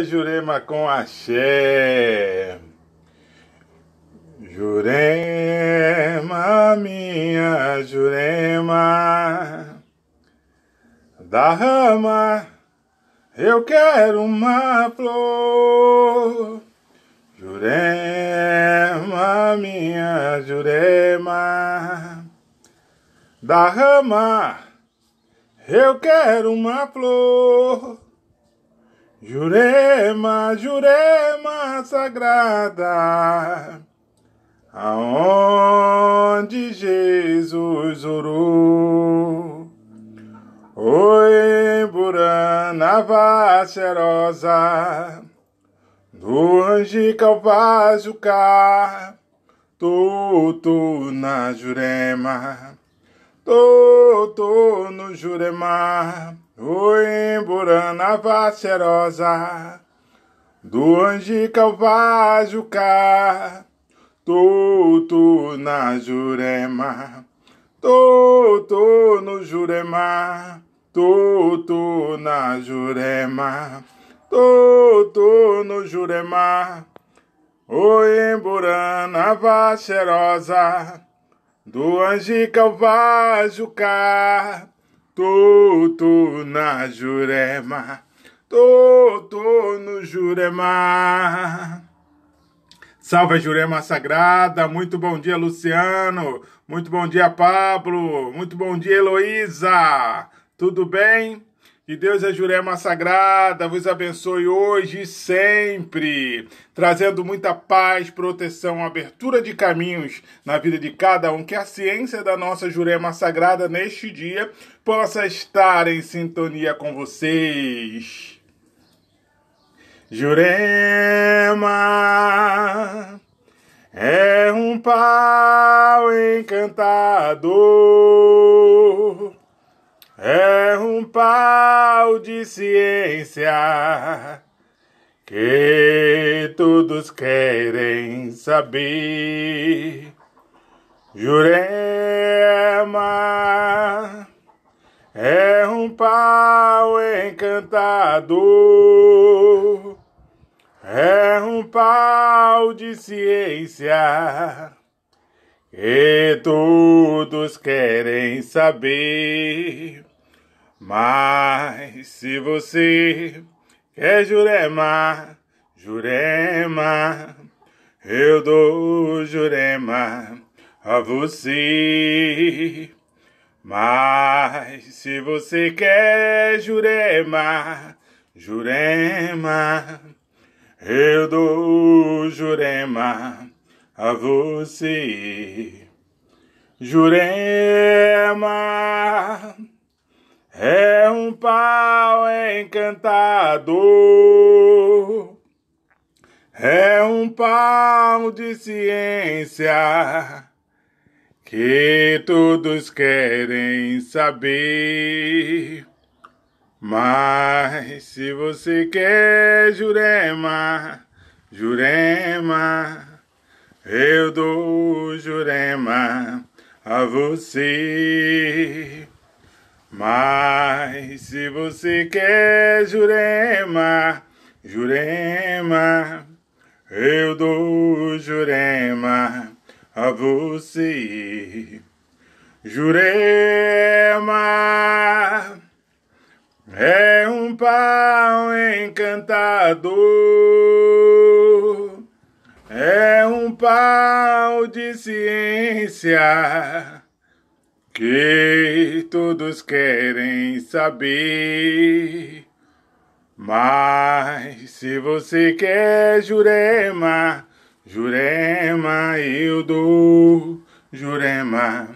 Jurema com axé. Jurema, minha Jurema, da rama eu quero uma flor. Jurema, minha Jurema, da rama eu quero uma flor. Jurema, Jurema sagrada, aonde Jesus orou. Oi, Burana vacerosa, do cá, Vazucar, tô na Jurema, tô no Jurema. Ruim burana vacerosa, do anjica ao vajucá, na jurema, tudo no jurema, tudo na jurema, tudo no jurema. Oi, burana vacerosa, do anjica ao vajucá, Toto na Jurema, Toto no Jurema. Salve Jurema Sagrada, muito bom dia Luciano, muito bom dia Pablo, muito bom dia Heloísa, tudo bem? Que Deus a é Jurema Sagrada, vos abençoe hoje e sempre, trazendo muita paz, proteção, abertura de caminhos na vida de cada um, que a ciência da nossa Jurema Sagrada neste dia possa estar em sintonia com vocês. Jurema é um pau encantador é um pau de ciência que todos querem saber. Jurema é um pau encantado, é um pau de ciência que todos querem saber. Mas se você quer jurema, jurema, eu dou jurema a você. Mas se você quer jurema, jurema, eu dou jurema a você. Jurema é um pau encantado, é um pau de ciência que todos querem saber. Mas se você quer Jurema, Jurema, eu dou Jurema a você. Mas se você quer Jurema, Jurema, eu dou Jurema a você. Jurema é um pau encantador, é um pau de ciência que todos querem saber. Mas se você quer Jurema, Jurema eu dou, Jurema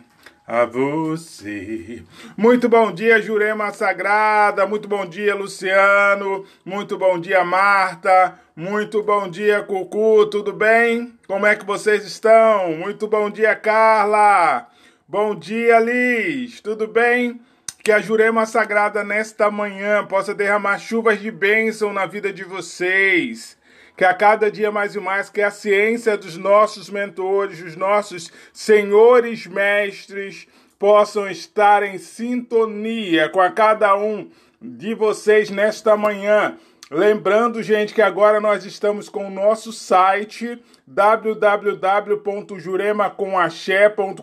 a você. Muito bom dia, Jurema Sagrada. Muito bom dia, Luciano. Muito bom dia, Marta. Muito bom dia, Cucu. Tudo bem? Como é que vocês estão? Muito bom dia, Carla. Bom dia, Liz! Tudo bem? Que a Jurema Sagrada nesta manhã possa derramar chuvas de bênção na vida de vocês. Que a cada dia mais e mais, que a ciência dos nossos mentores, dos nossos senhores mestres, possam estar em sintonia com a cada um de vocês nesta manhã. Lembrando, gente, que agora nós estamos com o nosso site www.juremacomaxé.com.br.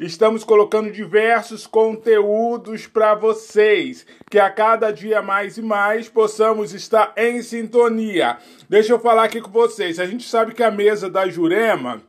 Estamos colocando diversos conteúdos para vocês, que a cada dia mais e mais possamos estar em sintonia. Deixa eu falar aqui com vocês. A gente sabe que a mesa da Jurema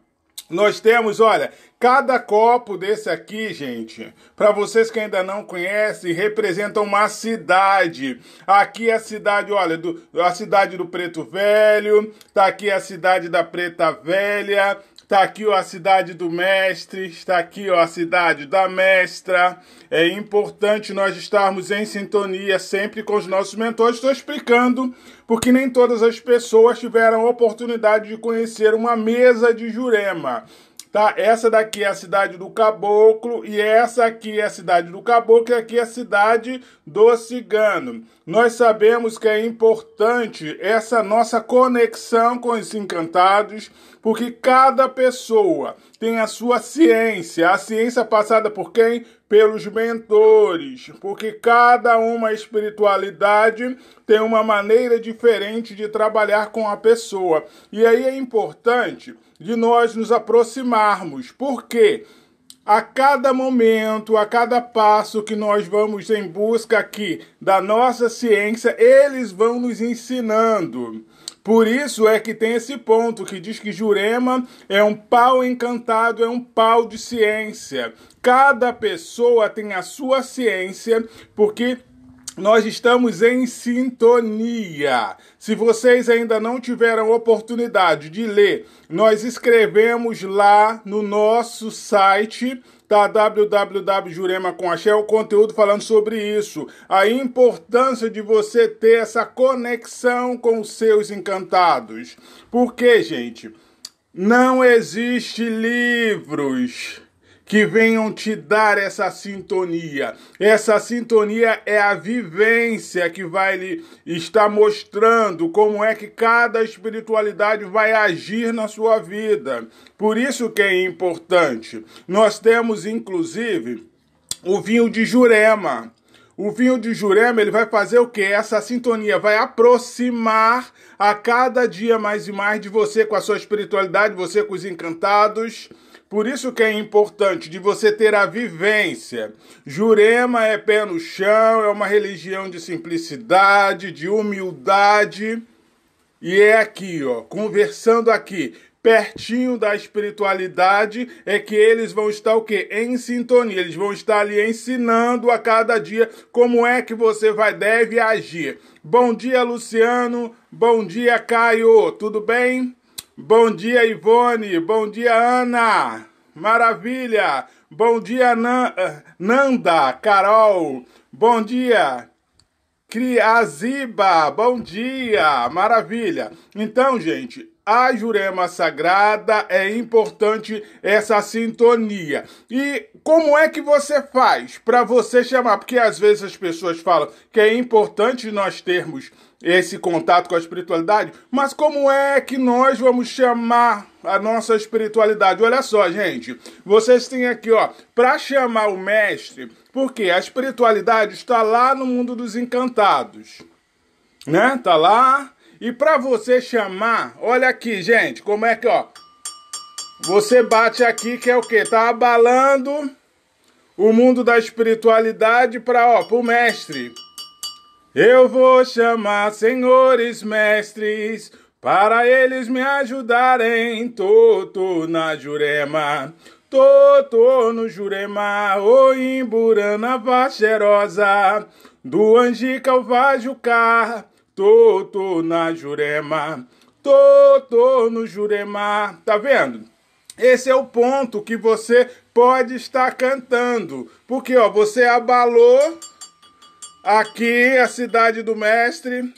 nós temos, olha, Cada copo desse aqui, gente, para vocês que ainda não conhecem, representa uma cidade. Aqui é a cidade, olha, do, a cidade do Preto Velho, tá aqui a cidade da Preta Velha, tá aqui ó, a cidade do Mestre, está aqui ó, a cidade da Mestra. É importante nós estarmos em sintonia sempre com os nossos mentores. Estou explicando porque nem todas as pessoas tiveram a oportunidade de conhecer uma mesa de Jurema. Tá? Essa daqui é a cidade do caboclo e essa aqui é a cidade do caboclo e aqui é a cidade do cigano. Nós sabemos que é importante essa nossa conexão com os encantados, porque cada pessoa tem a sua ciência, a ciência passada por quem? pelos mentores, porque cada uma espiritualidade tem uma maneira diferente de trabalhar com a pessoa. E aí é importante de nós nos aproximarmos, porque a cada momento, a cada passo que nós vamos em busca aqui da nossa ciência, eles vão nos ensinando. Por isso é que tem esse ponto que diz que Jurema é um pau encantado, é um pau de ciência. Cada pessoa tem a sua ciência, porque nós estamos em sintonia. Se vocês ainda não tiveram oportunidade de ler, nós escrevemos lá no nosso site tá? Jurema com axé, o conteúdo falando sobre isso. A importância de você ter essa conexão com os seus encantados. Porque, gente, não existe livros que venham te dar essa sintonia. Essa sintonia é a vivência que vai lhe estar mostrando como é que cada espiritualidade vai agir na sua vida. Por isso que é importante. Nós temos inclusive o vinho de Jurema. O vinho de Jurema, ele vai fazer o que? Essa sintonia vai aproximar a cada dia mais e mais de você com a sua espiritualidade, você com os encantados, por isso que é importante de você ter a vivência. Jurema é pé no chão, é uma religião de simplicidade, de humildade. E é aqui, ó, conversando aqui, pertinho da espiritualidade, é que eles vão estar o quê? Em sintonia, eles vão estar ali ensinando a cada dia como é que você vai deve agir. Bom dia, Luciano. Bom dia, Caio. Tudo bem? Bom dia, Ivone. Bom dia, Ana. Maravilha. Bom dia, Nan eh, Nanda, Carol. Bom dia, Criaziba. Bom dia. Maravilha. Então, gente, a Jurema Sagrada é importante essa sintonia. E como é que você faz para você chamar? Porque às vezes as pessoas falam que é importante nós termos esse contato com a espiritualidade, mas como é que nós vamos chamar a nossa espiritualidade? Olha só, gente, vocês têm aqui, ó, para chamar o mestre, porque a espiritualidade está lá no mundo dos encantados, né? Tá lá. E para você chamar, olha aqui, gente, como é que, ó, você bate aqui que é o que? Tá abalando o mundo da espiritualidade para, ó, pro mestre. Eu vou chamar senhores mestres para eles me ajudarem. Toto na Jurema, Toto no Jurema, o Imburana Vacherosa, do Angica ao Vajucá. Toto na Jurema, Toto no Jurema. Tá vendo? Esse é o ponto que você pode estar cantando, porque ó, você abalou Aqui, é a cidade do mestre.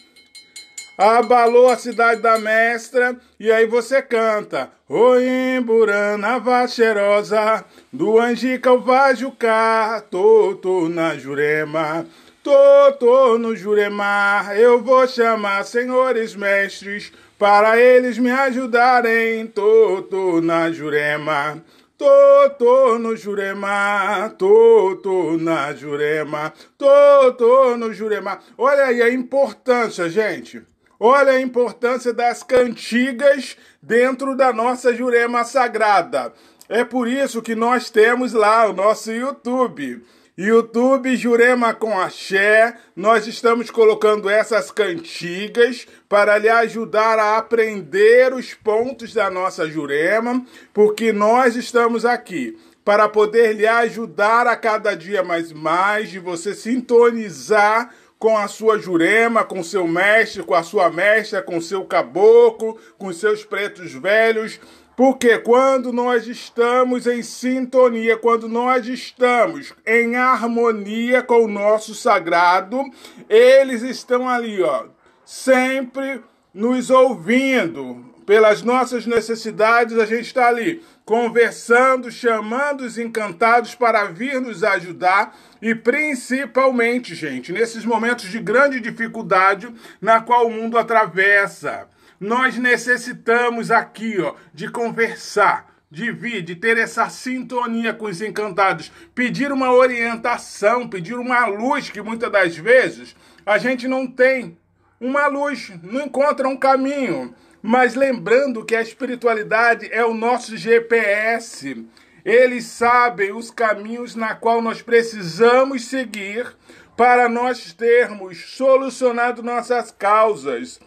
Abalou a cidade da mestra. E aí você canta. Oi, Burana Vacherosa, do Angica o Vajucá, Toto na Jurema. Tô, no Jurema, eu vou chamar senhores mestres para eles me ajudarem. Tô, na Jurema. Tô, tô no Jurema, tô, tô na Jurema, tô, tô no Jurema. Olha aí a importância, gente. Olha a importância das cantigas dentro da nossa Jurema Sagrada. É por isso que nós temos lá o nosso YouTube. YouTube Jurema com Axé, nós estamos colocando essas cantigas para lhe ajudar a aprender os pontos da nossa Jurema, porque nós estamos aqui para poder lhe ajudar a cada dia mais e mais de você sintonizar com a sua jurema, com seu mestre, com a sua mestra, com seu caboclo, com seus pretos velhos, porque quando nós estamos em sintonia, quando nós estamos em harmonia com o nosso sagrado, eles estão ali, ó, sempre nos ouvindo. Pelas nossas necessidades, a gente está ali conversando, chamando os encantados para vir nos ajudar e principalmente, gente, nesses momentos de grande dificuldade na qual o mundo atravessa nós necessitamos aqui ó, de conversar de ter essa sintonia com os encantados, pedir uma orientação, pedir uma luz que muitas das vezes a gente não tem. Uma luz, não encontra um caminho. Mas lembrando que a espiritualidade é o nosso GPS. Eles sabem os caminhos na qual nós precisamos seguir para nós termos solucionado nossas causas.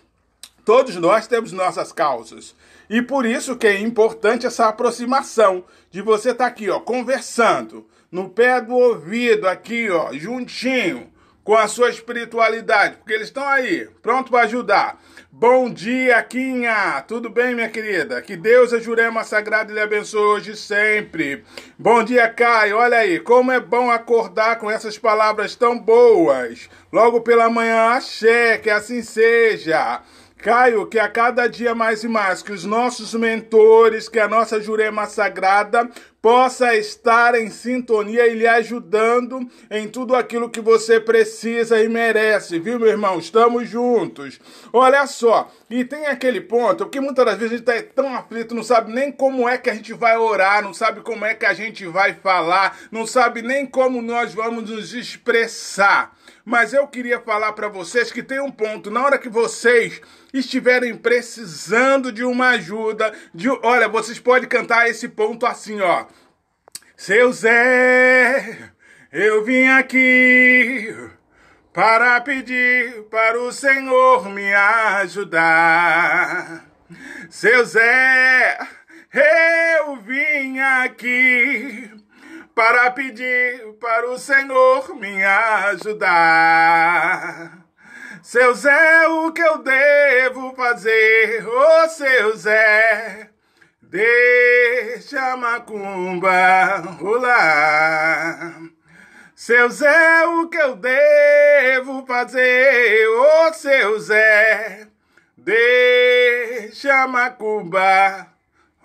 Todos nós temos nossas causas. E por isso que é importante essa aproximação de você estar tá aqui, ó, conversando, no pé do ouvido, aqui, ó, juntinho com a sua espiritualidade, porque eles estão aí, pronto para ajudar. Bom dia, Quinha! Tudo bem, minha querida? Que Deus a é Jurema Sagrada lhe abençoe hoje e sempre. Bom dia, Caio. Olha aí, como é bom acordar com essas palavras tão boas. Logo pela manhã, axé, que assim seja. Caio, que a cada dia mais e mais, que os nossos mentores, que a nossa Jurema Sagrada possa estar em sintonia e lhe ajudando em tudo aquilo que você precisa e merece, viu, meu irmão? Estamos juntos. Olha só, e tem aquele ponto que muitas das vezes a gente está tão aflito, não sabe nem como é que a gente vai orar, não sabe como é que a gente vai falar, não sabe nem como nós vamos nos expressar mas eu queria falar para vocês que tem um ponto. Na hora que vocês estiverem precisando de uma ajuda, de, olha, vocês podem cantar esse ponto assim, ó. Seu Zé, eu vim aqui para pedir para o Senhor me ajudar. Seu Zé, eu vim aqui para pedir para o Senhor me ajudar. Seu Zé, o que eu devo fazer? Ô oh, seu Zé, deixa a macumba rolar. Seu Zé, o que eu devo fazer? Ô oh, seu Zé, deixa a macumba rolar.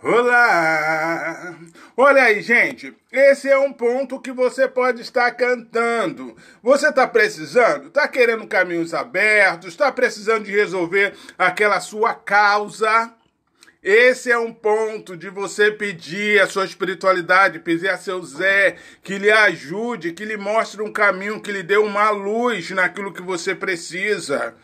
Olá! Olha aí, gente, esse é um ponto que você pode estar cantando. Você está precisando? Está querendo caminhos abertos? Está precisando de resolver aquela sua causa? Esse é um ponto de você pedir a sua espiritualidade, pedir a seu Zé que lhe ajude, que lhe mostre um caminho, que lhe dê uma luz naquilo que você precisa.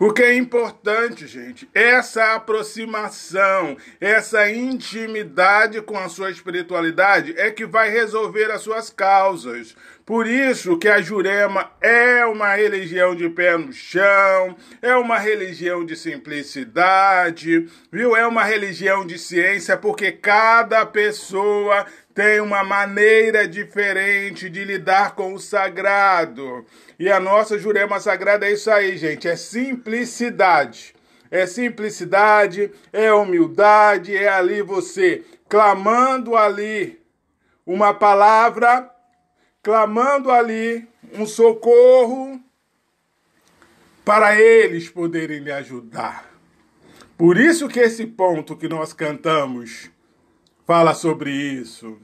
Porque é importante, gente, essa aproximação, essa intimidade com a sua espiritualidade é que vai resolver as suas causas. Por isso que a Jurema é uma religião de pé no chão, é uma religião de simplicidade, viu? É uma religião de ciência, porque cada pessoa tem uma maneira diferente de lidar com o sagrado. E a nossa Jurema Sagrada é isso aí, gente. É simplicidade. É simplicidade, é humildade, é ali você clamando ali uma palavra, clamando ali um socorro para eles poderem lhe ajudar. Por isso que esse ponto que nós cantamos fala sobre isso.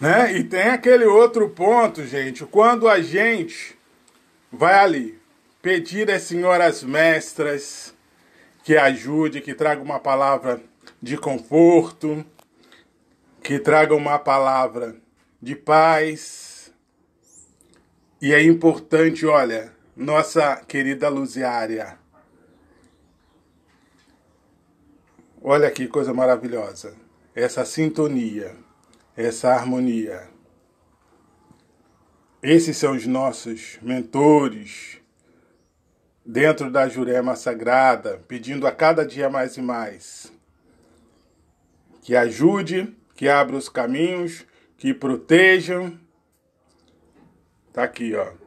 Né? E tem aquele outro ponto, gente, quando a gente vai ali pedir às senhoras mestras que ajude, que traga uma palavra de conforto, que traga uma palavra de paz. E é importante, olha, nossa querida Luziária. Olha que coisa maravilhosa, essa sintonia essa harmonia. Esses são os nossos mentores dentro da Jurema Sagrada, pedindo a cada dia mais e mais que ajude, que abra os caminhos, que protejam. Tá aqui, ó.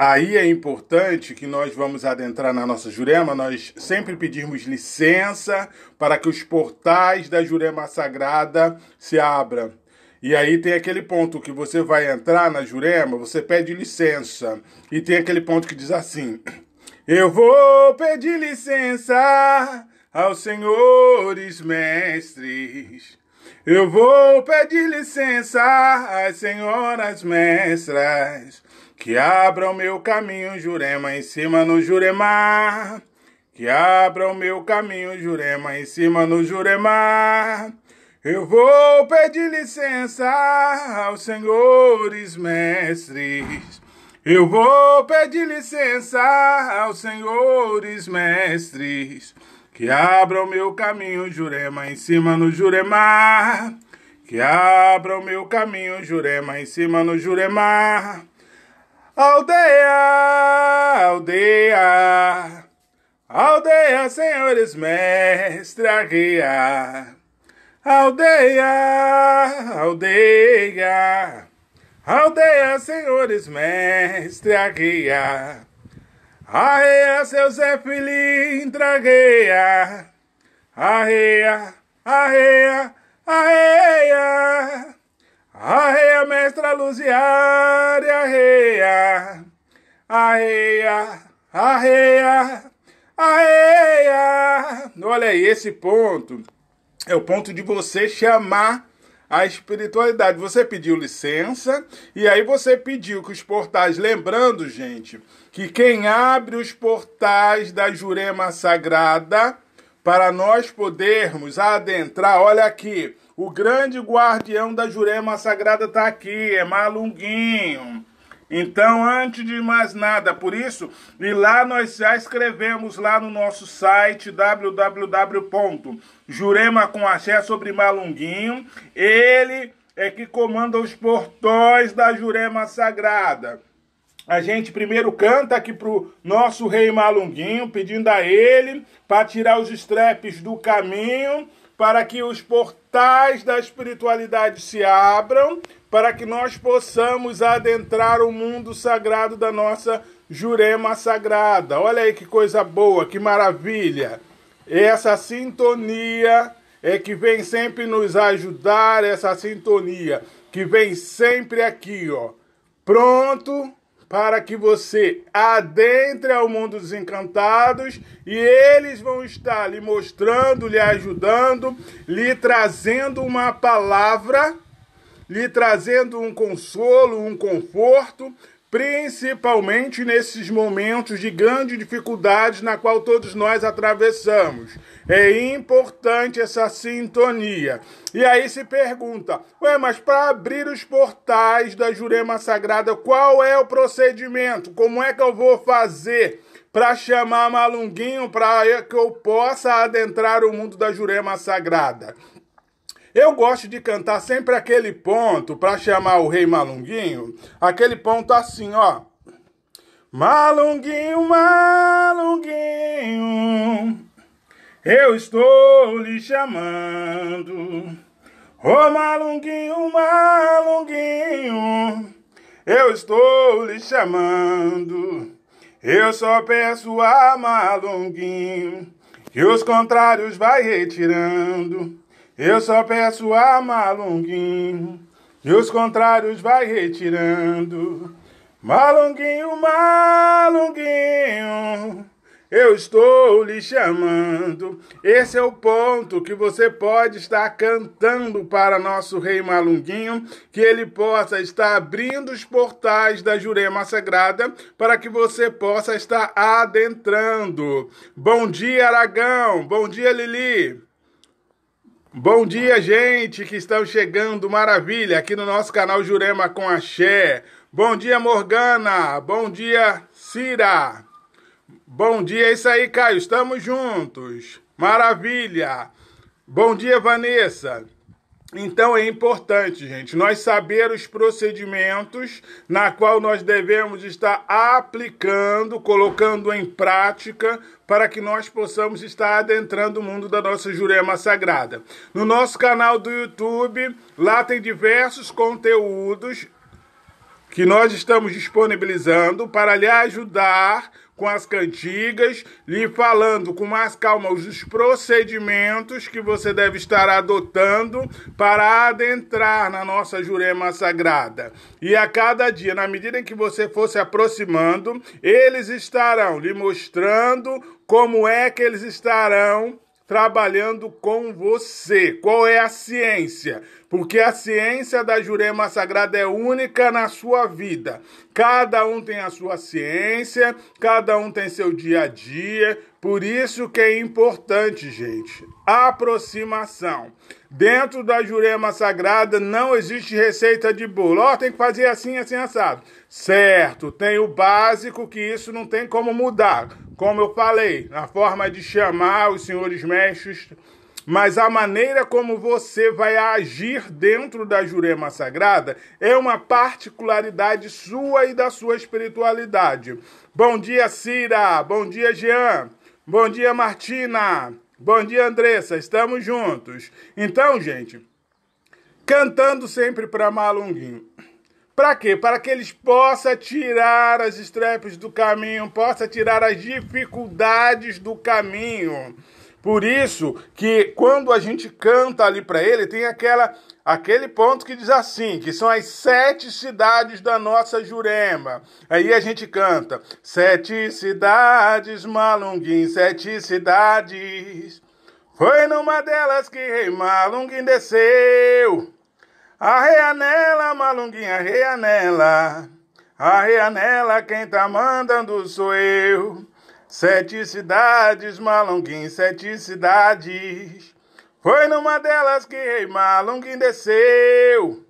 Aí é importante que nós vamos adentrar na nossa Jurema, nós sempre pedirmos licença para que os portais da Jurema Sagrada se abram. E aí tem aquele ponto que você vai entrar na Jurema, você pede licença. E tem aquele ponto que diz assim: Eu vou pedir licença aos senhores mestres. Eu vou pedir licença às senhoras mestras. Que abra o meu caminho, Jurema, em cima no Jurema. Que abra o meu caminho, Jurema, em cima no Jurema. Eu vou pedir licença aos senhores mestres. Eu vou pedir licença aos senhores mestres. Que abra o meu caminho, Jurema, em cima no Jurema. Que abra o meu caminho, Jurema, em cima no Jurema. Aldeia, aldeia, aldeia, senhores mestre guia. Aldeia, aldeia, aldeia, senhores mestre guia. Arreia, seu Zé Filim, tragueia. Arreia, arreia, arreia. Arreia, mestra luziária, arreia, arreia, arreia, arreia. Olha aí, esse ponto é o ponto de você chamar a espiritualidade. Você pediu licença e aí você pediu que os portais, lembrando, gente, que quem abre os portais da Jurema Sagrada para nós podermos adentrar, olha aqui, o grande guardião da Jurema Sagrada está aqui, é Malunguinho. Então, antes de mais nada, por isso, e lá nós já escrevemos lá no nosso site www.jurema com axé sobre Malunguinho, ele é que comanda os portões da Jurema Sagrada. A gente primeiro canta aqui pro nosso rei Malunguinho, pedindo a ele para tirar os estrepes do caminho para que os portais da espiritualidade se abram, para que nós possamos adentrar o mundo sagrado da nossa Jurema Sagrada. Olha aí que coisa boa, que maravilha! Essa sintonia é que vem sempre nos ajudar, essa sintonia que vem sempre aqui, ó. Pronto para que você adentre ao mundo dos encantados e eles vão estar lhe mostrando, lhe ajudando, lhe trazendo uma palavra, lhe trazendo um consolo, um conforto, principalmente nesses momentos de grande dificuldade na qual todos nós atravessamos. É importante essa sintonia. E aí se pergunta: ué, mas para abrir os portais da Jurema Sagrada, qual é o procedimento? Como é que eu vou fazer? Para chamar Malunguinho para que eu possa adentrar o mundo da Jurema Sagrada. Eu gosto de cantar sempre aquele ponto para chamar o rei Malunguinho, aquele ponto assim, ó. Malunguinho, Malunguinho, eu estou lhe chamando. Ô oh, malunguinho, malunguinho, eu estou lhe chamando. Eu só peço a malunguinho, que os contrários vai retirando. Eu só peço a malunguinho, e os contrários vai retirando. Malunguinho, malunguinho. Eu estou lhe chamando. Esse é o ponto que você pode estar cantando para nosso rei Malunguinho, que ele possa estar abrindo os portais da Jurema Sagrada para que você possa estar adentrando. Bom dia, Aragão. Bom dia, Lili. Bom dia, gente que estão chegando, maravilha, aqui no nosso canal Jurema com Axé. Bom dia, Morgana. Bom dia, Cira. Bom dia, é isso aí, Caio. Estamos juntos. Maravilha. Bom dia, Vanessa. Então é importante, gente, nós saber os procedimentos na qual nós devemos estar aplicando, colocando em prática, para que nós possamos estar adentrando o mundo da nossa jurema sagrada. No nosso canal do YouTube, lá tem diversos conteúdos que nós estamos disponibilizando para lhe ajudar com as cantigas, lhe falando com mais calma os procedimentos que você deve estar adotando para adentrar na nossa jurema sagrada. E a cada dia, na medida em que você for se aproximando, eles estarão lhe mostrando como é que eles estarão trabalhando com você. Qual é a ciência? Porque a ciência da Jurema Sagrada é única na sua vida. Cada um tem a sua ciência, cada um tem seu dia a dia. Por isso que é importante, gente, aproximação. Dentro da Jurema Sagrada não existe receita de bolo. Ó, oh, tem que fazer assim, assim, assado. Certo, tem o básico que isso não tem como mudar como eu falei, na forma de chamar os senhores mestres, mas a maneira como você vai agir dentro da Jurema Sagrada é uma particularidade sua e da sua espiritualidade. Bom dia, Cira. Bom dia, Jean. Bom dia, Martina. Bom dia, Andressa. Estamos juntos. Então, gente, cantando sempre para Malunguinho. Para quê? Para que eles possam tirar as estrepas do caminho, possa tirar as dificuldades do caminho. Por isso que quando a gente canta ali para ele, tem aquela aquele ponto que diz assim, que são as sete cidades da nossa Jurema. Aí a gente canta: Sete cidades, Malunguim, sete cidades. Foi numa delas que Rei Malunguim desceu. Arreia nela, malunguinha, arreia nela. Arreia nela, quem tá mandando sou eu. Sete cidades, malunguinho, sete cidades. Foi numa delas que rei malunguinho desceu.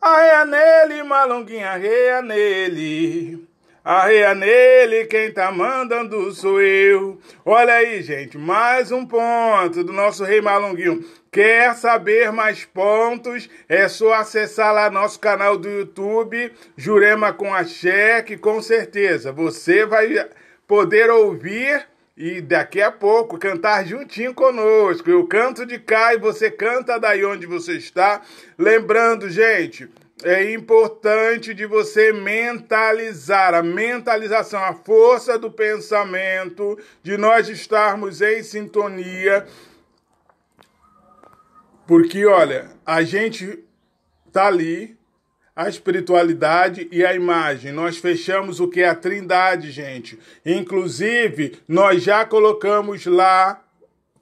Arreia nele, malunguinha, arreia nele. Arreia nele, quem tá mandando sou eu. Olha aí, gente, mais um ponto do nosso rei Malunguinho. Quer saber mais pontos? É só acessar lá nosso canal do YouTube, Jurema com a Cheque, com certeza você vai poder ouvir e daqui a pouco cantar juntinho conosco. Eu canto de cá e você canta daí onde você está. Lembrando, gente, é importante de você mentalizar a mentalização, a força do pensamento, de nós estarmos em sintonia porque, olha, a gente tá ali, a espiritualidade e a imagem. Nós fechamos o que é a trindade, gente. Inclusive, nós já colocamos lá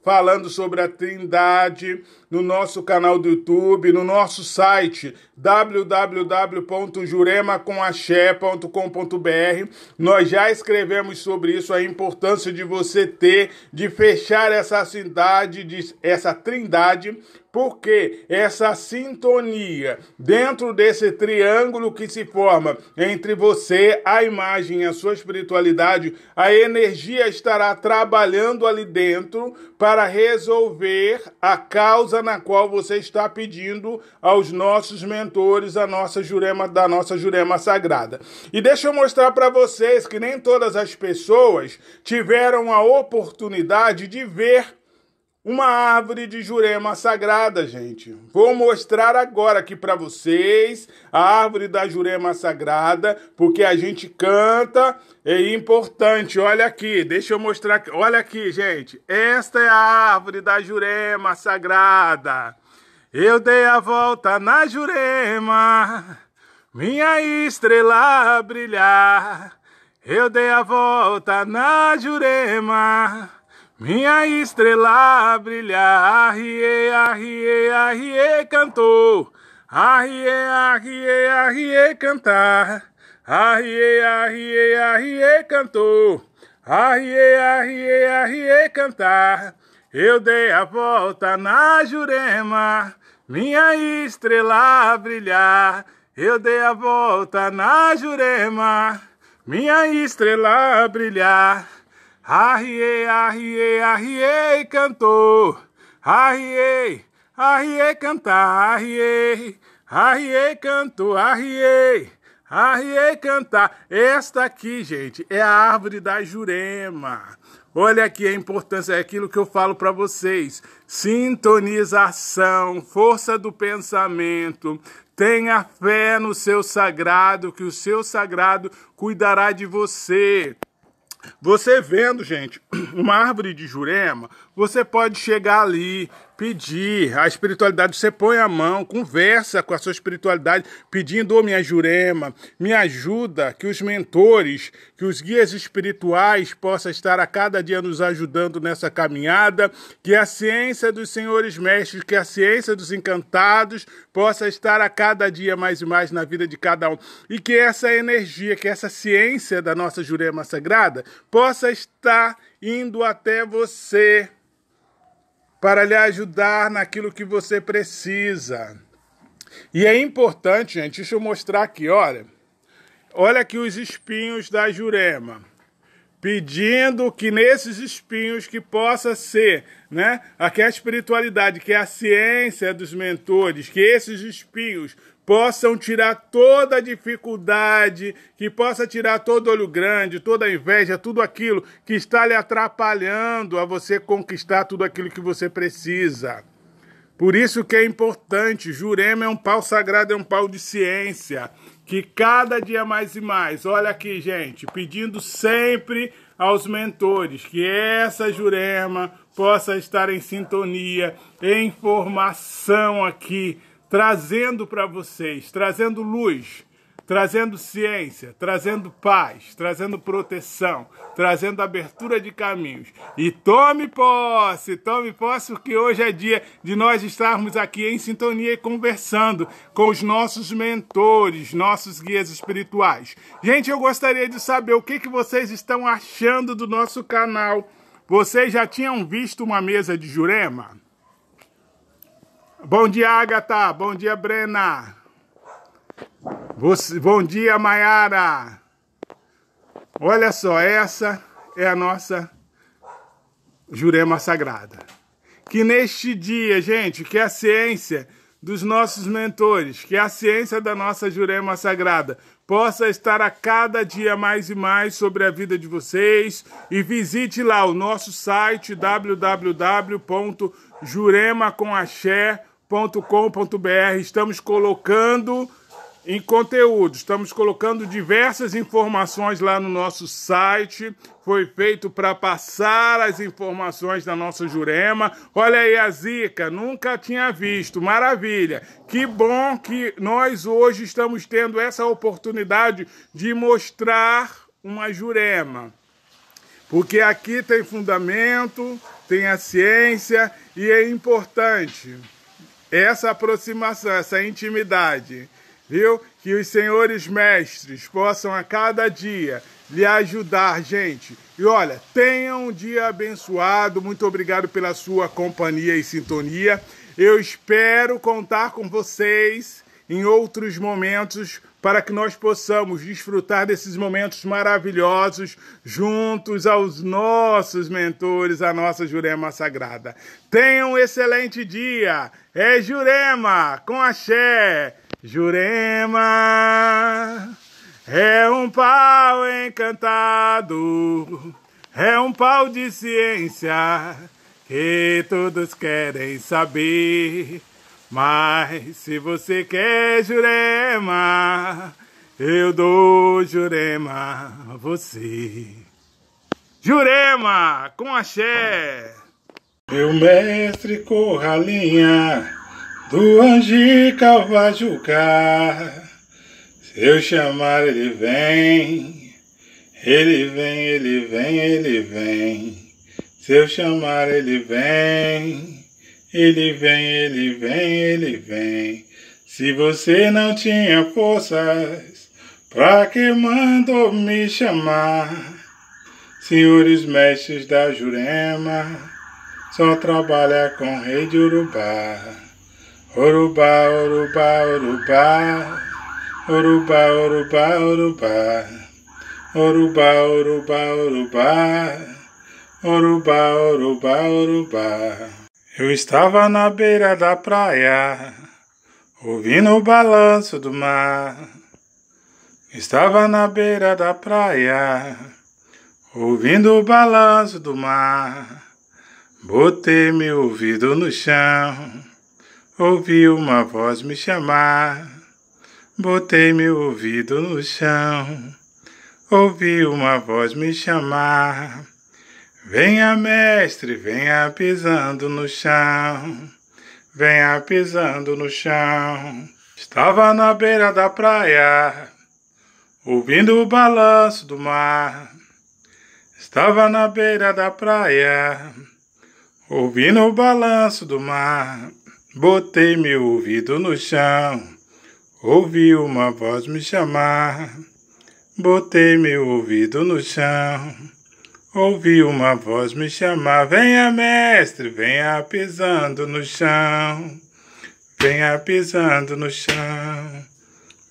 falando sobre a Trindade no nosso canal do YouTube, no nosso site www.juremacomaxé.com.br. Nós já escrevemos sobre isso a importância de você ter de fechar essa cidade, de, essa Trindade porque essa sintonia dentro desse triângulo que se forma entre você, a imagem, a sua espiritualidade, a energia estará trabalhando ali dentro para resolver a causa na qual você está pedindo aos nossos mentores a nossa jurema da nossa jurema sagrada. E deixa eu mostrar para vocês que nem todas as pessoas tiveram a oportunidade de ver uma árvore de Jurema sagrada, gente. Vou mostrar agora aqui para vocês a árvore da Jurema sagrada, porque a gente canta, é importante. Olha aqui, deixa eu mostrar. Olha aqui, gente. Esta é a árvore da Jurema sagrada. Eu dei a volta na Jurema, minha estrela a brilhar. Eu dei a volta na Jurema minha estrela brilhar, arrie, arrie, arrie, cantou. Arrie, arrie, arrie, cantar. Arrie, arrie, arrie, cantou. Arrie, arrie, arrie, cantar. Eu dei a volta na Jurema, minha estrela brilhar. Eu dei a volta na Jurema, minha estrela brilhar. Arriei, arriei, arriei, cantou. Arriei, arriei, cantar. Arriei, arriei, cantou. Arriei, arriei, cantar. Esta aqui, gente, é a árvore da Jurema. Olha aqui a importância, é aquilo que eu falo para vocês. Sintonização, força do pensamento. Tenha fé no seu sagrado, que o seu sagrado cuidará de você. Você vendo, gente, uma árvore de jurema, você pode chegar ali, pedir. A espiritualidade, você põe a mão, conversa com a sua espiritualidade, pedindo, oh, minha jurema, me ajuda, que os mentores, que os guias espirituais possam estar a cada dia nos ajudando nessa caminhada, que a ciência dos senhores mestres, que a ciência dos encantados possa estar a cada dia mais e mais na vida de cada um. E que essa energia, que essa ciência da nossa jurema sagrada possa estar indo até você para lhe ajudar naquilo que você precisa. E é importante, gente, deixa eu mostrar aqui, olha. Olha aqui os espinhos da jurema. Pedindo que nesses espinhos que possa ser, né? Aqui é a espiritualidade, que é a ciência dos mentores, que esses espinhos possam tirar toda a dificuldade, que possa tirar todo olho grande, toda a inveja, tudo aquilo que está lhe atrapalhando a você conquistar tudo aquilo que você precisa. Por isso que é importante, Jurema é um pau sagrado, é um pau de ciência, que cada dia mais e mais, olha aqui, gente, pedindo sempre aos mentores que essa Jurema possa estar em sintonia, em formação aqui trazendo para vocês, trazendo luz, trazendo ciência, trazendo paz, trazendo proteção, trazendo abertura de caminhos. E tome posse, tome posse, porque hoje é dia de nós estarmos aqui em sintonia e conversando com os nossos mentores, nossos guias espirituais. Gente, eu gostaria de saber o que, que vocês estão achando do nosso canal. Vocês já tinham visto uma mesa de jurema? Bom dia, Agatha. Bom dia, Brena. Você, bom dia, Maiara. Olha só, essa é a nossa Jurema Sagrada. Que neste dia, gente, que é a ciência dos nossos mentores, que é a ciência da nossa Jurema Sagrada possa estar a cada dia mais e mais sobre a vida de vocês e visite lá o nosso site www.juremacomaxé.com www.cultura.com.br. Estamos colocando em conteúdo, estamos colocando diversas informações lá no nosso site. Foi feito para passar as informações da nossa Jurema. Olha aí a zica, nunca tinha visto, maravilha. Que bom que nós hoje estamos tendo essa oportunidade de mostrar uma Jurema. Porque aqui tem fundamento, tem a ciência e é importante essa aproximação, essa intimidade, viu? Que os senhores mestres possam a cada dia lhe ajudar, gente. E olha, tenha um dia abençoado. Muito obrigado pela sua companhia e sintonia. Eu espero contar com vocês em outros momentos para que nós possamos desfrutar desses momentos maravilhosos juntos aos nossos mentores, a nossa Jurema Sagrada. Tenham um excelente dia! É Jurema com axé! Jurema é um pau encantado, é um pau de ciência que todos querem saber. Mas se você quer Jurema, eu dou Jurema a você. Jurema, com axé! Meu mestre Corralinha, do Angica vai julgar. Se eu chamar, ele vem. Ele vem, ele vem, ele vem. Se eu chamar, ele vem. Ele vem, ele vem, ele vem. Se você não tinha forças, pra que mandou me chamar? Senhores mestres da Jurema, só trabalha com rei de Urubá. Urubá, Urubá, Urubá. Urubá, Urubá, Urubá. Urubá, Urubá, Urubá. Urubá, Urubá, Urubá. Eu estava na beira da praia, ouvindo o balanço do mar. Estava na beira da praia, ouvindo o balanço do mar. Botei meu ouvido no chão, ouvi uma voz me chamar. Botei meu ouvido no chão, ouvi uma voz me chamar. Venha, mestre, venha pisando no chão, venha pisando no chão. Estava na beira da praia, ouvindo o balanço do mar. Estava na beira da praia, ouvindo o balanço do mar. Botei meu ouvido no chão, ouvi uma voz me chamar. Botei meu ouvido no chão Ouvi uma voz me chamar: Venha, mestre, venha pisando no chão. Venha pisando no chão.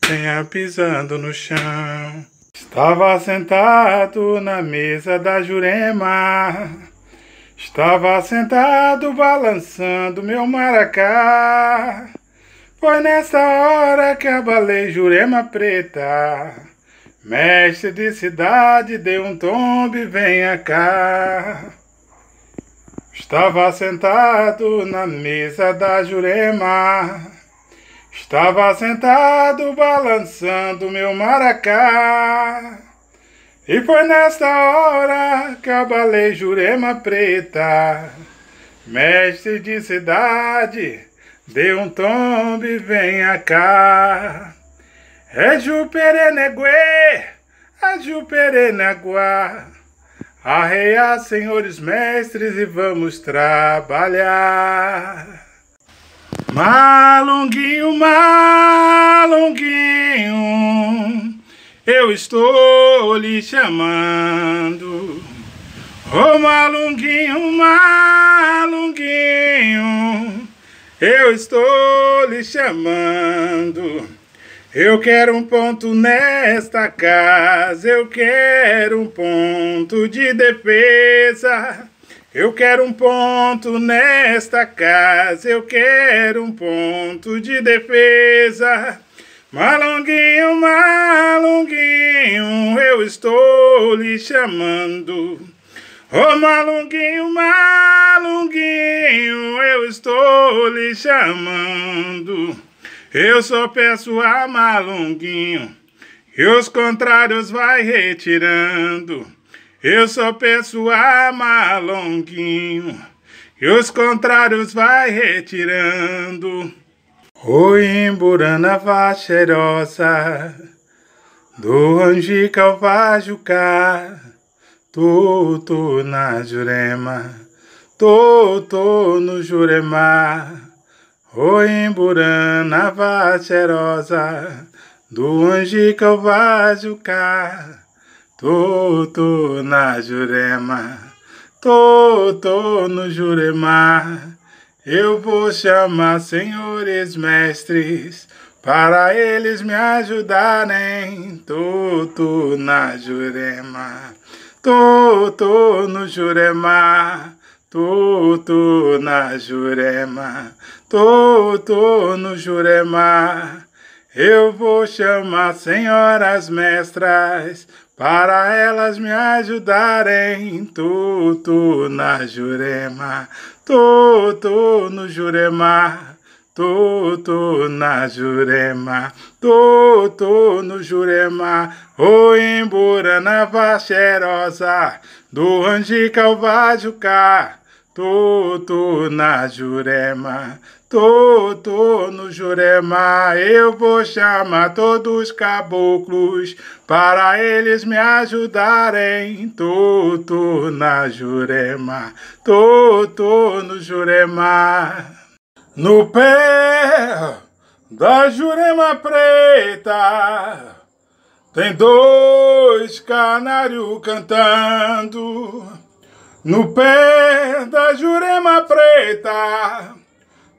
Venha pisando no chão. Estava sentado na mesa da Jurema. Estava sentado balançando meu maracá. Foi nessa hora que abalei Jurema Preta. Mestre de cidade, dê um tombe, venha cá. Estava sentado na mesa da Jurema. Estava sentado balançando meu maracá. E foi nesta hora que abalei Jurema Preta. Mestre de cidade, dê um tombe, venha cá. É perenegue, eju perenaguá. Arreia, senhores mestres, e vamos trabalhar. Malunguinho, malunguinho, eu estou lhe chamando. Ô oh, malunguinho, malunguinho, eu estou lhe chamando. Eu quero um ponto nesta casa, eu quero um ponto de defesa. Eu quero um ponto nesta casa, eu quero um ponto de defesa. Malonguinho, malonguinho, eu estou lhe chamando. Ô oh, malonguinho, malonguinho, eu estou lhe chamando. Eu só peço a malunguinho, e os contrários vai retirando. Eu só peço a malonguinho, e os contrários vai retirando. Oi, emburana vá do anjica ao vajucá, Tô tô na jurema, tô tô no juremar. Oimburana vacherosa, do anjica ao Tô Toto na jurema, Toto no jurema. Eu vou chamar senhores mestres, para eles me ajudarem, Toto na jurema, Toto no jurema. tô tô na Jurema, no Jurema, eu vou chamar senhoras mestras para elas me ajudarem. Tutu na Jurema, Tutu no Jurema. Tutu na Jurema, Tutu no Jurema, Oimbura na Vacherosa, do Angica ao Vajucá, Tutu na Jurema, Tô, tô no Jurema, eu vou chamar todos os caboclos para eles me ajudarem. Tô, tô na Jurema, tô, tô no Jurema. No pé da Jurema Preta tem dois canários cantando. No pé da Jurema Preta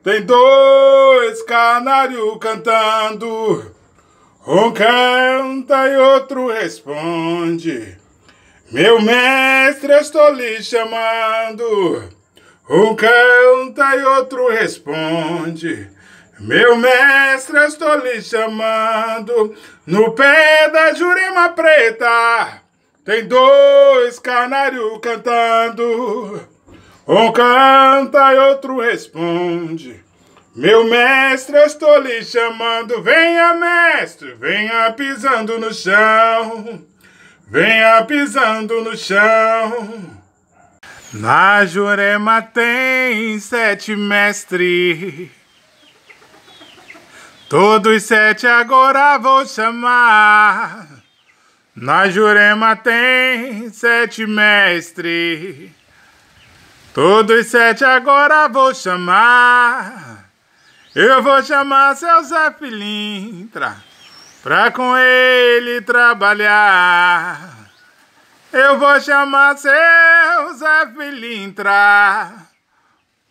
tem dois canários cantando, um canta e outro responde. Meu mestre, estou lhe chamando. Um canta e outro responde. Meu mestre, estou lhe chamando. No pé da Jurema Preta, tem dois canários cantando. Um canta e outro responde. Meu mestre, eu estou lhe chamando. Venha, mestre, venha pisando no chão. Venha pisando no chão. Na Jurema tem sete mestres. Todos sete agora vou chamar. Na Jurema tem sete mestres. Todos sete agora vou chamar. Eu vou chamar seu Zé Pilintra pra com ele trabalhar. Eu vou chamar seu Zé Pilintra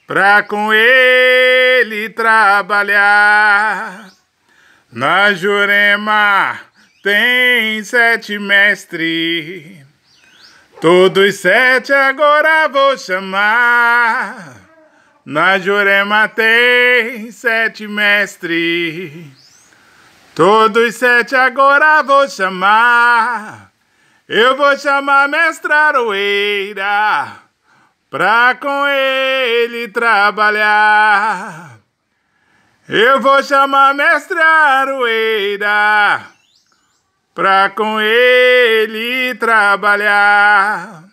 pra com ele trabalhar. Na Jurema tem sete mestres. Todos sete agora vou chamar. Na Jurema tem sete mestres. Todos sete agora vou chamar. Eu vou chamar mestre Aroeira pra com ele trabalhar. Eu vou chamar mestre Aroeira para com ele trabalhar.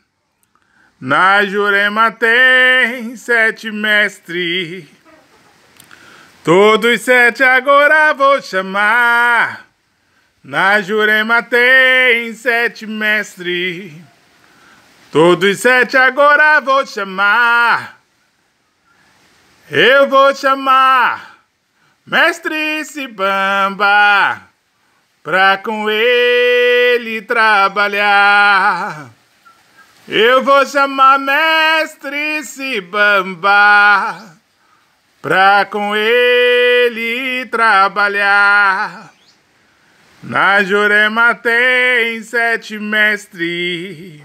Na Jurema tem sete mestres, todos sete agora vou chamar. Na Jurema tem sete mestres, todos sete agora vou chamar. Eu vou chamar Mestre Sibamba pra com ele trabalhar. Eu vou chamar mestre Sibamba pra com ele trabalhar. Na Jurema tem sete mestres,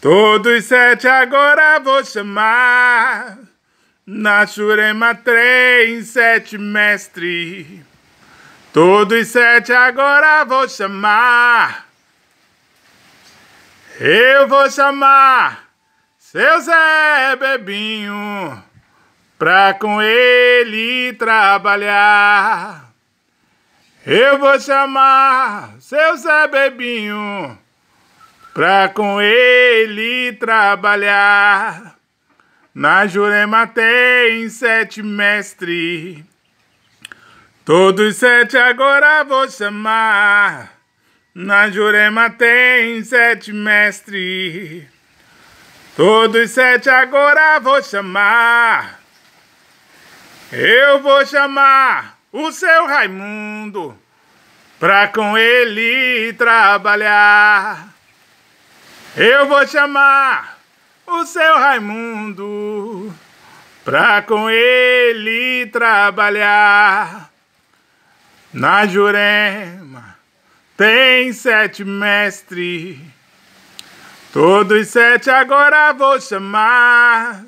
todos sete agora vou chamar. Na Jurema tem sete mestres. Todos sete agora vou chamar. Eu vou chamar seu Zé Bebinho pra com ele trabalhar. Eu vou chamar seu Zé Bebinho pra com ele trabalhar. Na Jurema tem sete mestres. Todos sete agora vou chamar. Na Jurema tem sete mestre. Todos sete agora vou chamar. Eu vou chamar o seu Raimundo pra com ele trabalhar. Eu vou chamar o seu Raimundo pra com ele trabalhar. Na Jurema tem sete mestres, todos sete agora vou chamar.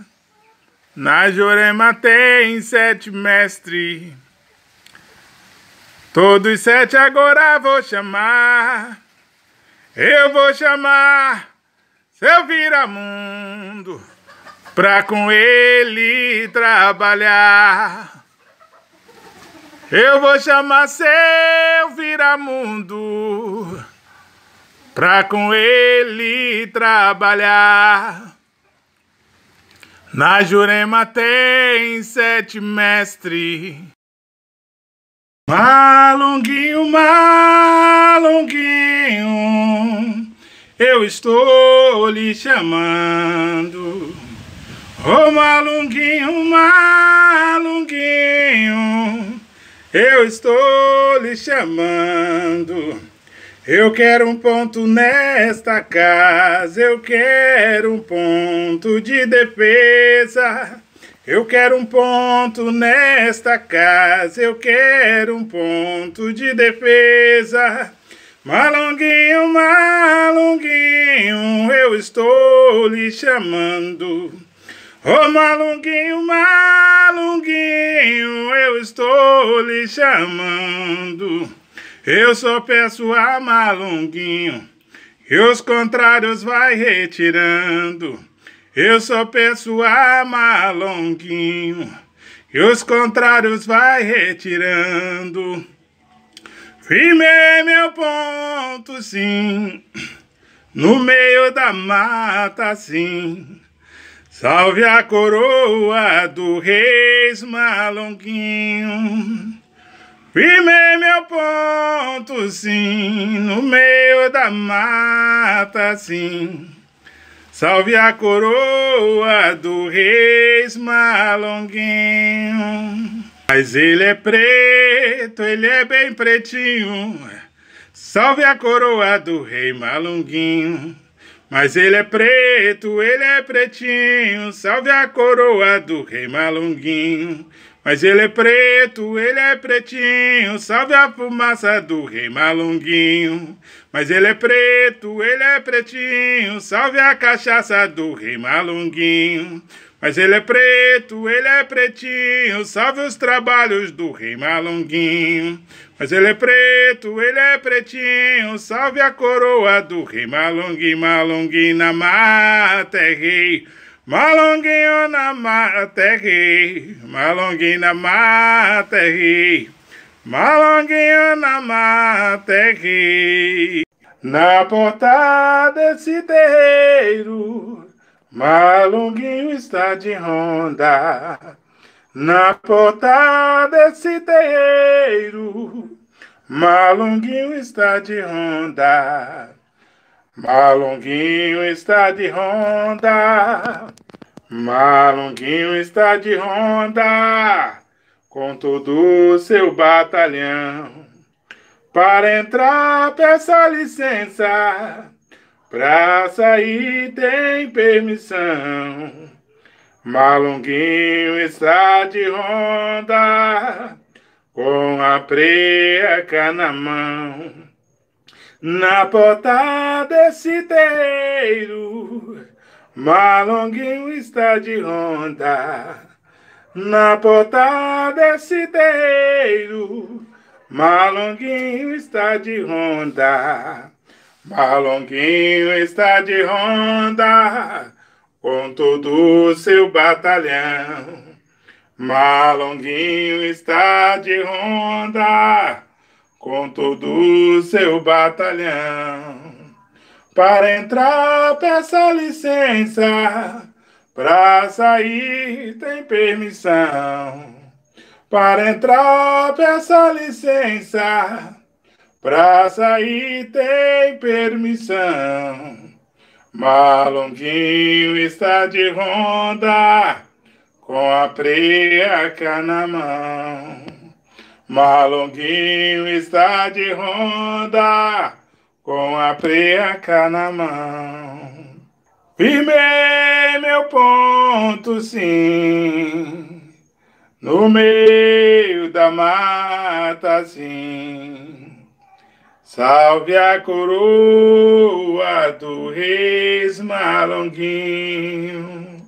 Na Jurema tem sete mestres, todos sete agora vou chamar. Eu vou chamar seu viramundo pra com ele trabalhar. Eu vou chamar seu viramundo pra com ele trabalhar. Na Jurema tem sete mestres Malunguinho, malunguinho, eu estou lhe chamando. Ô oh, malunguinho, malunguinho. Eu estou lhe chamando. Eu quero um ponto nesta casa. Eu quero um ponto de defesa. Eu quero um ponto nesta casa. Eu quero um ponto de defesa. Malonguinho, malonguinho, eu estou lhe chamando. Ô oh, malunguinho, malunguinho, eu estou lhe chamando. Eu só peço a malunguinho, e os contrários vai retirando. Eu só peço a malunguinho, e os contrários vai retirando. Firmei meu ponto, sim, no meio da mata, sim. Salve a coroa do rei Malonguinho. Firmei meu ponto, sim, no meio da mata, sim. Salve a coroa do rei Malonguinho. Mas ele é preto, ele é bem pretinho. Salve a coroa do rei malonguinho. Mas ele é preto, ele é pretinho, salve a coroa do rei Malunguinho. Mas ele é preto, ele é pretinho, salve a fumaça do rei Malunguinho. Mas ele é preto, ele é pretinho, salve a cachaça do rei Malunguinho. Mas ele é preto, ele é pretinho, salve os trabalhos do rei Malonguinho. Mas ele é preto, ele é pretinho, salve a coroa do rei Malonguinho. Malonguinho na mata é rei, Malonguinho na mata é rei, Malonguinho na mata é rei, Malonguinho na mata é rei. Na porta desse terreiro Malunguinho está de ronda na porta desse terreiro. Malunguinho está de ronda. Malunguinho está de ronda. Malunguinho está de ronda com todo o seu batalhão. Para entrar, peça licença Pra sair tem permissão. Malonguinho está de ronda, com a preca na mão. Na porta desse terreiro, Malonguinho está de ronda. Na porta desse terreiro, Malonguinho está de ronda. Balonguinho está de ronda com todo o seu batalhão. Malonguinho está de ronda com todo o seu batalhão. Para entrar, peça licença, para sair tem permissão. Para entrar, peça licença. Pra sair tem permissão. Malonguinho está de ronda com a preaca na mão. Malonguinho está de ronda com a preaca na mão. Firmei meu ponto, sim, no meio da mata, sim. Salve a coroa do reis Malonguinho.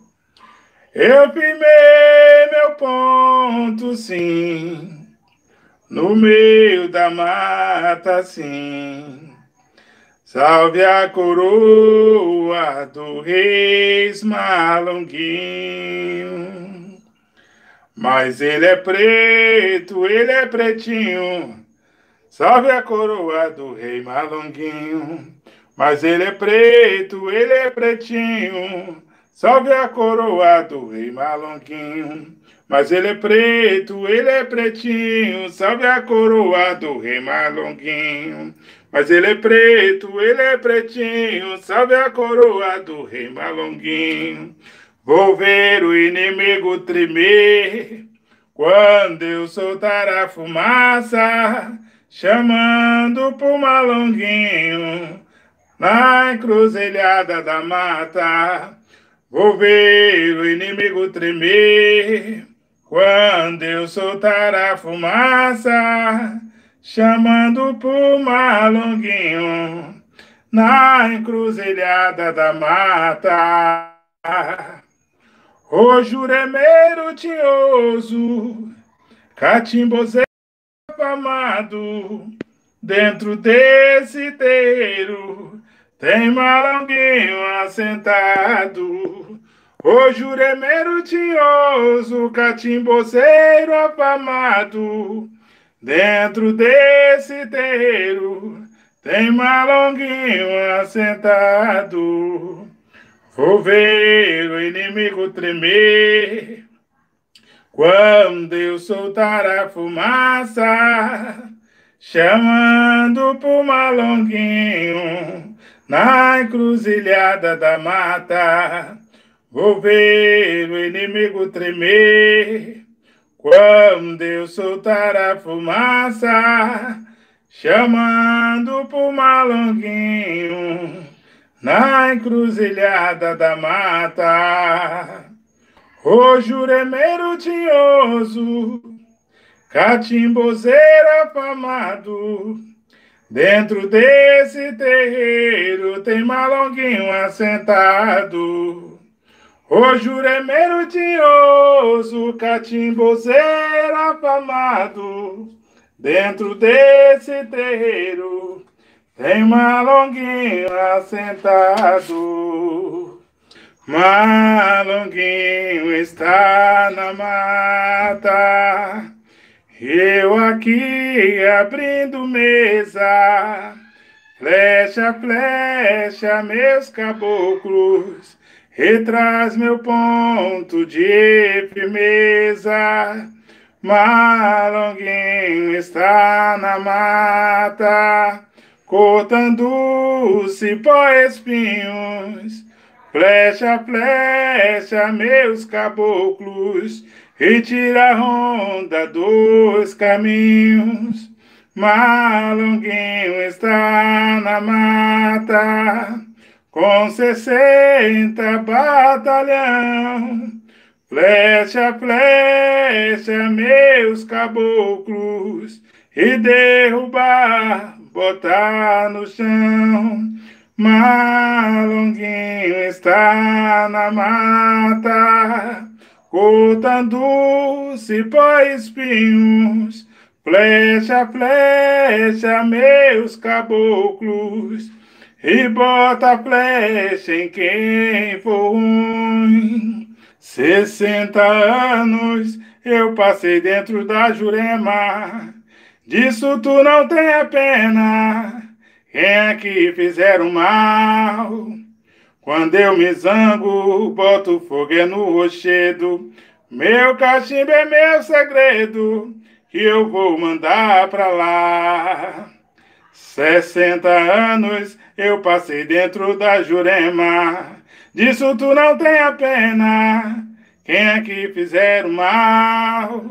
Eu firmei meu ponto, sim, no meio da mata, sim. Salve a coroa do reis Malonguinho. Mas ele é preto, ele é pretinho Salve a coroa do rei Malonguinho, mas ele é preto, ele é pretinho. Salve a coroa do rei Malonguinho, mas ele é preto, ele é pretinho. Salve a coroa do rei Malonguinho, mas ele é preto, ele é pretinho. Salve a coroa do rei Malonguinho. Vou ver o inimigo tremer quando eu soltar a fumaça chamando pro malonguinho, na encruzilhada da mata. Vou ver o inimigo tremer quando eu soltar a fumaça, chamando pro malonguinho, na encruzilhada da mata. O juremeiro tinhoso, catimbozeiro amado, dentro desse teiro tem malanguinho assentado. o juremeiro tinhoso, catimboceiro afamado, dentro desse teiro tem malonguinho assentado. Vou ver o inimigo tremer, quando eu soltar a fumaça, chamando por malonguinho, na encruzilhada da mata, vou ver o inimigo tremer. Quando eu soltar a fumaça, chamando por malonguinho, na encruzilhada da mata. O juremeiro tinhoso, catimbozeiro afamado, dentro desse terreiro tem malonguinho assentado. O juremeiro tinhoso, catimbozeiro afamado, dentro desse terreiro tem malonguinho assentado. Malonguinho na mata. Eu aqui abrindo mesa, flecha, flecha, meus caboclos, retraz meu ponto de firmeza. Malonguinho está na mata, cortando cipó espinhos Flecha, flecha, meus caboclos, retira a ronda dos caminhos. Malonguinho está na mata, com sessenta batalhão. Flecha, flecha, meus caboclos, e derrubar, botar no chão. Malonguinho está na mata, cortando cipó espinhos, flecha, flecha, meus caboclos, e bota flecha em quem for ruim. Sessenta anos eu passei dentro da Jurema, disso tu não tem a pena. Quem é que fizeram mal? Quando eu me zango, boto fogo é no rochedo. Meu cachimbo é meu segredo, que eu vou mandar pra lá. 60 anos eu passei dentro da Jurema. Disso tu não tem a pena. Quem é que fizeram mal?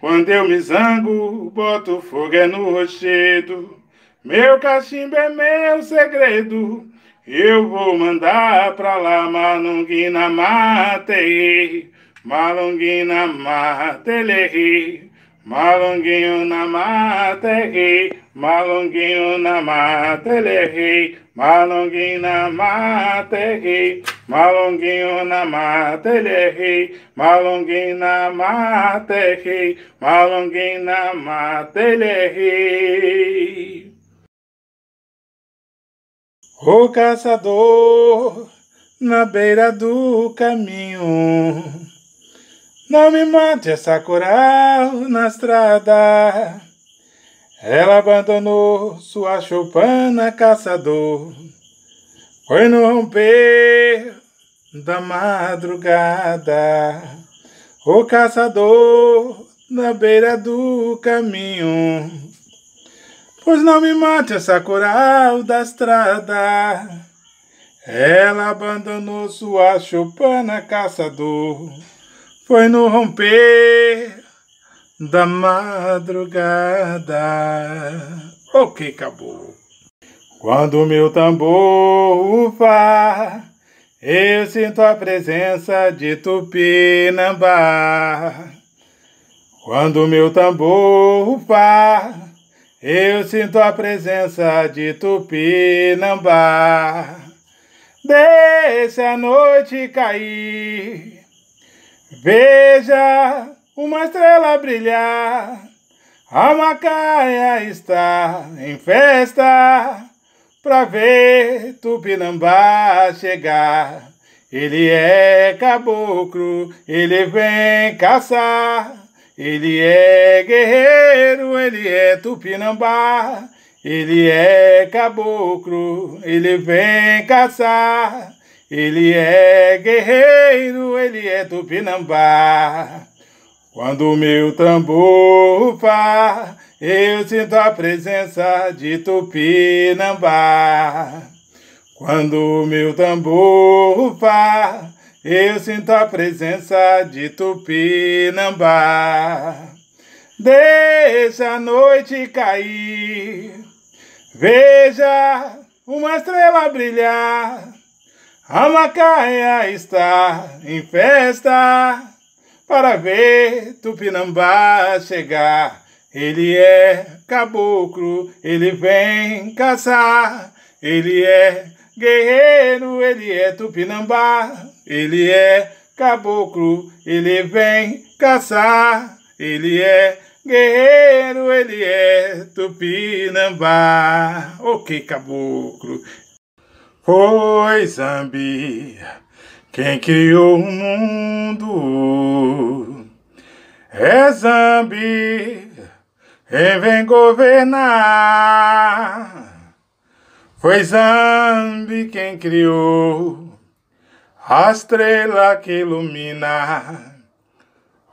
Quando eu me zango, boto fogo é no rochedo. Meu cachimbo é meu segredo. Eu vou mandar pra lá, Malunguina matei. Malunguina matei. Malunguinho na mata, rei. Malunguinho na mata, rei. Malunguinho na mata, rei. Malunguinho na mata, rei. Malunguinho na mata, rei. Malunguinho na mata, o caçador na beira do caminho. Não me mate essa coral na estrada. Ela abandonou sua choupana caçador. Foi no romper da madrugada. O caçador na beira do caminho. Pois não me mate essa coral da estrada. Ela abandonou sua chupana caçador. Foi no romper da madrugada. Ok, acabou. Quando meu tambor ufa, eu sinto a presença de Tupinambá. Quando meu tambor ufa, eu sinto a presença de Tupinambá. Desce a noite cair. Veja uma estrela brilhar. A macaia está em festa pra ver Tupinambá chegar. Ele é caboclo, ele vem caçar. Ele é guerreiro, ele é tupinambá, ele é caboclo, ele vem caçar. Ele é guerreiro, ele é tupinambá. Quando o meu tambor pá, eu sinto a presença de Tupinambá. Quando o meu tambor pá, eu sinto a presença de Tupinambá. Deixa a noite cair. Veja uma estrela brilhar. A macaia está em festa para ver Tupinambá chegar. Ele é caboclo, ele vem caçar. Ele é guerreiro, ele é Tupinambá. Ele é caboclo, ele vem caçar. Ele é guerreiro, ele é tupinambá. Ok, caboclo. Foi Zambi quem criou o mundo. É Zambi quem vem governar. Foi Zambi quem criou a estrela que ilumina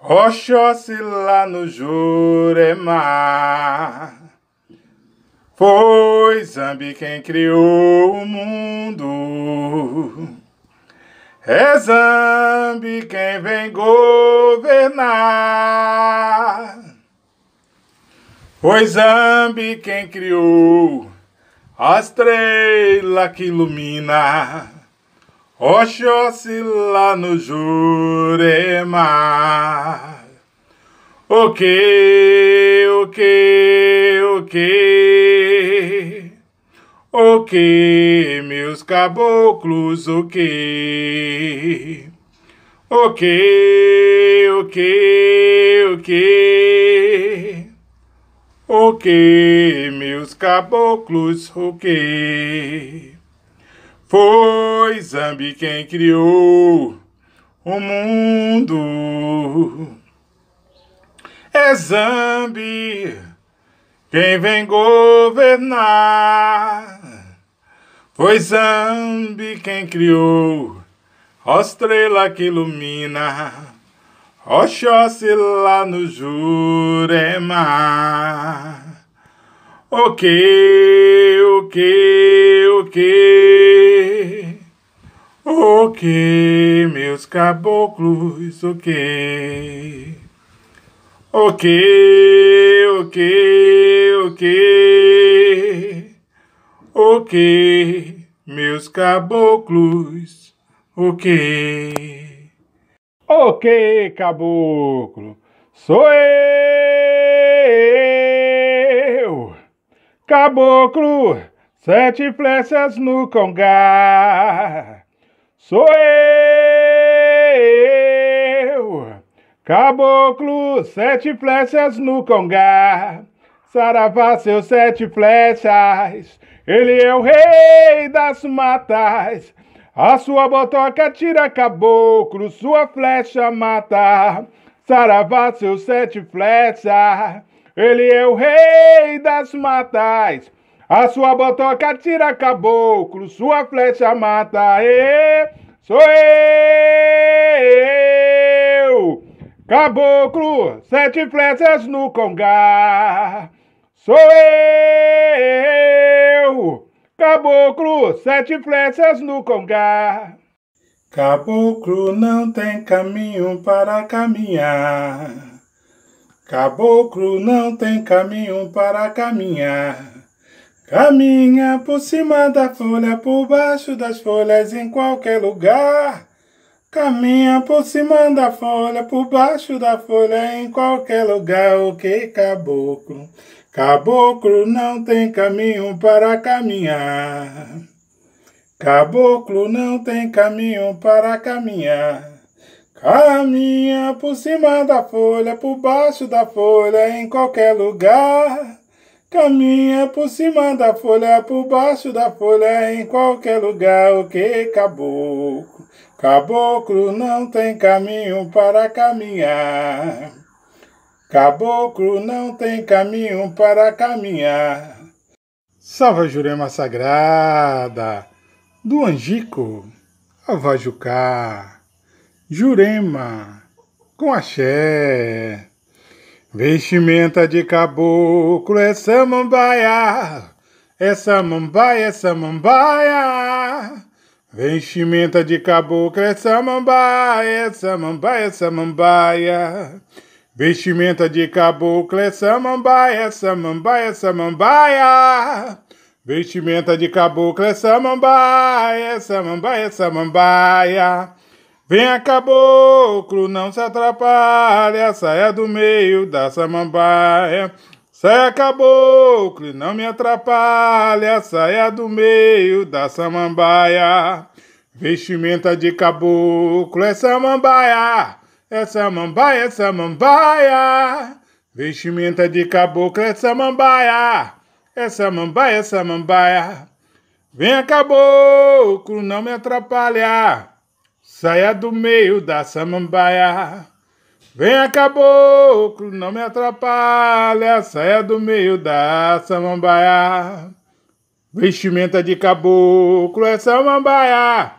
Oxóssi lá no Jurema Foi Zambi quem criou o mundo É Zambi quem vem governar Foi Zambi quem criou a estrela que ilumina Oxóssi lá no Jurema. O que, o que, o que, o que, meus caboclos, o que, o que, o que, o que, o que, meus caboclos, o que. Foi Zambi quem criou o mundo. É Zambi quem vem governar. Foi Zambi quem criou Ó estrela que ilumina, ó Oxóssi lá no Jurema. O que, o que, o que? o que, meus caboclos, o que, o que, o que, o que, o que, meus caboclos, o que. O que, caboclo, sou eu, caboclo Sete flechas no congá. sou eu. Caboclo, sete flechas no congá. saravá seus sete flechas. Ele é o rei das matas, a sua botoca tira caboclo, sua flecha mata. Saravá seus sete flechas, ele é o rei das matas. A sua botoca tira caboclo, sua flecha mata, e sou eu. Caboclo, sete flechas no congá, sou eu. Caboclo, sete flechas no congá. Caboclo não tem caminho para caminhar. Caboclo não tem caminho para caminhar. Caminha por cima da folha, por baixo das folhas, em qualquer lugar. Caminha por cima da folha, por baixo da folha, em qualquer lugar. O que caboclo? Caboclo não tem caminho para caminhar. Caboclo não tem caminho para caminhar. Caminha por cima da folha, por baixo da folha, em qualquer lugar. Caminha por cima da folha, por baixo da folha, em qualquer lugar, o que caboclo? Caboclo não tem caminho para caminhar. Caboclo não tem caminho para caminhar. Salva Jurema Sagrada, do Angico ao Vajucá, Jurema, com axé. Vestimenta de caboclo é samambaia, é samambaia, é samambaia. Vestimenta de caboclo é samambaia, é samambaia, é samambaia. Vestimenta de caboclo é samambaia, é samambaia, é samambaia. Vestimenta de caboclo é samambaia, é samambaia, é samambaia. Venha caboclo, não se atrapalha, saia do meio da samambaia. Saia caboclo, não me atrapalha, saia do meio da samambaia. Vestimenta de caboclo é samambaia, é samambaia, é samambaia. Vestimenta de caboclo é samambaia, é samambaia, é samambaia. Venha caboclo, não me atrapalha. Saia do meio da samambaia. Venha caboclo, não me atrapalha, saia do meio da samambaia. Vestimenta de caboclo é samambaia,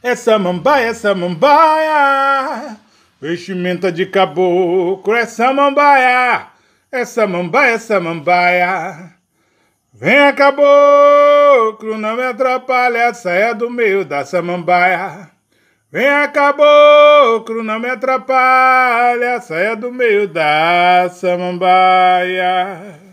é samambaia, é samambaia. Vestimenta de caboclo é samambaia, é samambaia, é samambaia. Venha caboclo, não me atrapalha, saia do meio da samambaia. Vem caboclo, não me atrapalha, saia do meio da samambaia.